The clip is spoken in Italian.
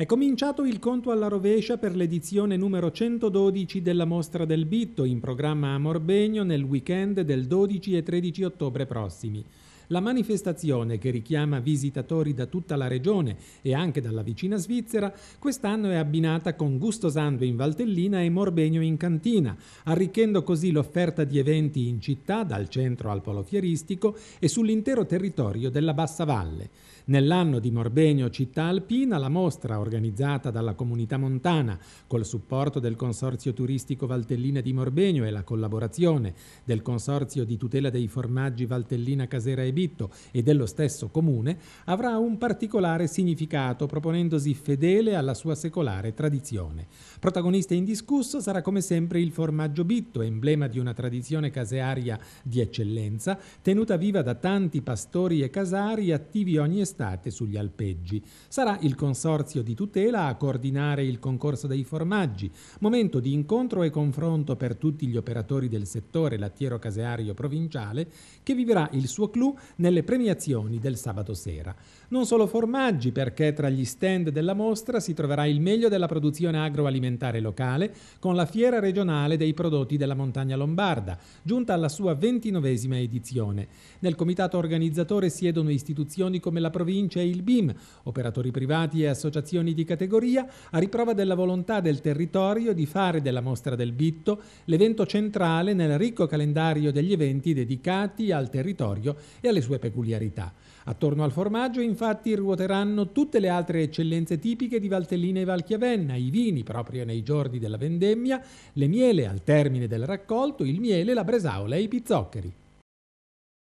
È cominciato il conto alla rovescia per l'edizione numero 112 della Mostra del Bitto, in programma a Morbegno nel weekend del 12 e 13 ottobre prossimi. La manifestazione, che richiama visitatori da tutta la regione e anche dalla vicina Svizzera, quest'anno è abbinata con Gustosando in Valtellina e Morbegno in Cantina, arricchendo così l'offerta di eventi in città, dal centro al polo fieristico e sull'intero territorio della Bassa Valle. Nell'anno di Morbegno Città Alpina, la mostra organizzata dalla comunità montana col supporto del Consorzio Turistico Valtellina di Morbegno e la collaborazione del Consorzio di tutela dei formaggi Valtellina Casera e Bicca, editto e dello stesso comune, avrà un particolare significato, proponendosi fedele alla sua secolare tradizione. Protagonista indiscusso sarà come sempre il formaggio bitto, emblema di una tradizione casearia di eccellenza, tenuta viva da tanti pastori e casari attivi ogni estate sugli alpeggi. Sarà il Consorzio di tutela a coordinare il concorso dei formaggi, momento di incontro e confronto per tutti gli operatori del settore lattiero-caseario provinciale, che vivrà il suo clou nelle premiazioni del sabato sera. Non solo formaggi, perché tra gli stand della mostra si troverà il meglio della produzione agroalimentare locale con la fiera regionale dei prodotti della montagna lombarda, giunta alla sua ventinovesima edizione. Nel comitato organizzatore siedono istituzioni come la provincia e il BIM, operatori privati e associazioni di categoria, a riprova della volontà del territorio di fare della mostra del Bitto l'evento centrale nel ricco calendario degli eventi dedicati al territorio e e sue peculiarità. Attorno al formaggio infatti ruoteranno tutte le altre eccellenze tipiche di Valtellina e Valchiavenna, i vini proprio nei giorni della vendemmia, le miele al termine del raccolto, il miele, la bresaola e i pizzoccheri.